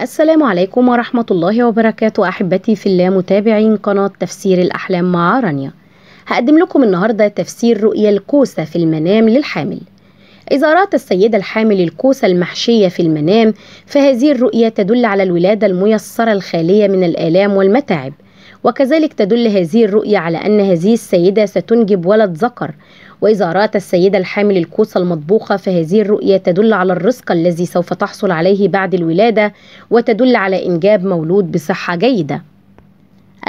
السلام عليكم ورحمة الله وبركاته أحبتي في الله متابعين قناة تفسير الأحلام مع رانيا هقدم لكم النهاردة تفسير رؤية الكوسة في المنام للحامل إذا رأت السيدة الحامل الكوسة المحشية في المنام فهذه الرؤية تدل على الولادة الميسرة الخالية من الآلام والمتاعب وكذلك تدل هذه الرؤية على أن هذه السيدة ستنجب ولد ذكر وإذا رأت السيدة الحامل الكوسة المطبوخة فهذه الرؤية تدل على الرزق الذي سوف تحصل عليه بعد الولادة وتدل على إنجاب مولود بصحة جيدة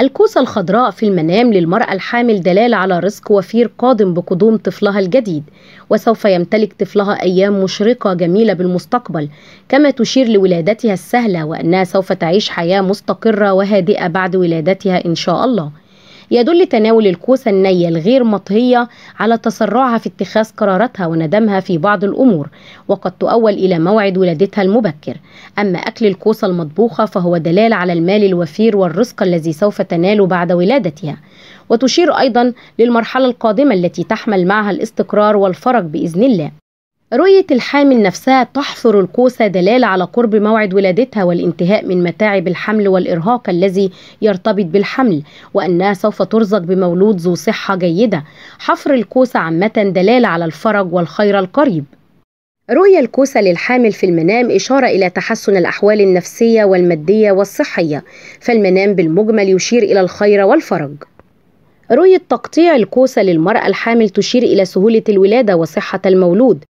الكوسة الخضراء في المنام للمرأة الحامل دلالة على رزق وفير قادم بقدوم طفلها الجديد وسوف يمتلك طفلها أيام مشرقة جميلة بالمستقبل كما تشير لولادتها السهلة وأنها سوف تعيش حياة مستقرة وهادئة بعد ولادتها إن شاء الله يدل تناول الكوسة النية الغير مطهية على تسرعها في اتخاذ قراراتها وندمها في بعض الأمور وقد تؤول إلى موعد ولادتها المبكر أما أكل الكوسة المطبوخة فهو دلالة على المال الوفير والرزق الذي سوف تناله بعد ولادتها وتشير أيضا للمرحلة القادمة التي تحمل معها الاستقرار والفرج بإذن الله رؤية الحامل نفسها تحفر الكوسة دلالة على قرب موعد ولادتها والانتهاء من متاعب الحمل والإرهاق الذي يرتبط بالحمل وأنها سوف ترزق بمولود ذو صحة جيدة حفر الكوسة عامة دلالة على الفرج والخير القريب رؤية الكوسة للحامل في المنام إشارة إلى تحسن الأحوال النفسية والمادية والصحية فالمنام بالمجمل يشير إلى الخير والفرج رؤية تقطيع الكوسة للمرأة الحامل تشير إلى سهولة الولادة وصحة المولود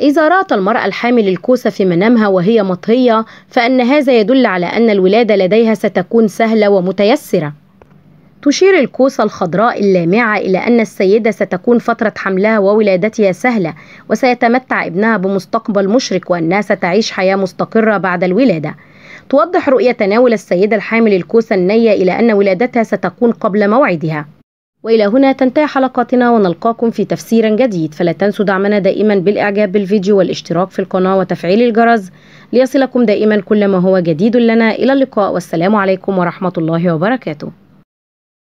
إذا رأت المرأة الحامل الكوسة في منامها وهي مطهية فإن هذا يدل على أن الولادة لديها ستكون سهلة ومتيسرة تشير الكوسة الخضراء اللامعة إلى أن السيدة ستكون فترة حملها وولادتها سهلة وسيتمتع ابنها بمستقبل مشرق وأنها ستعيش حياة مستقرة بعد الولادة توضح رؤية تناول السيدة الحامل الكوسة النية إلى أن ولادتها ستكون قبل موعدها وإلى هنا تنتهي حلقتنا ونلقاكم في تفسير جديد فلا تنسوا دعمنا دائما بالإعجاب بالفيديو والاشتراك في القناة وتفعيل الجرس ليصلكم دائما كل ما هو جديد لنا إلى اللقاء والسلام عليكم ورحمة الله وبركاته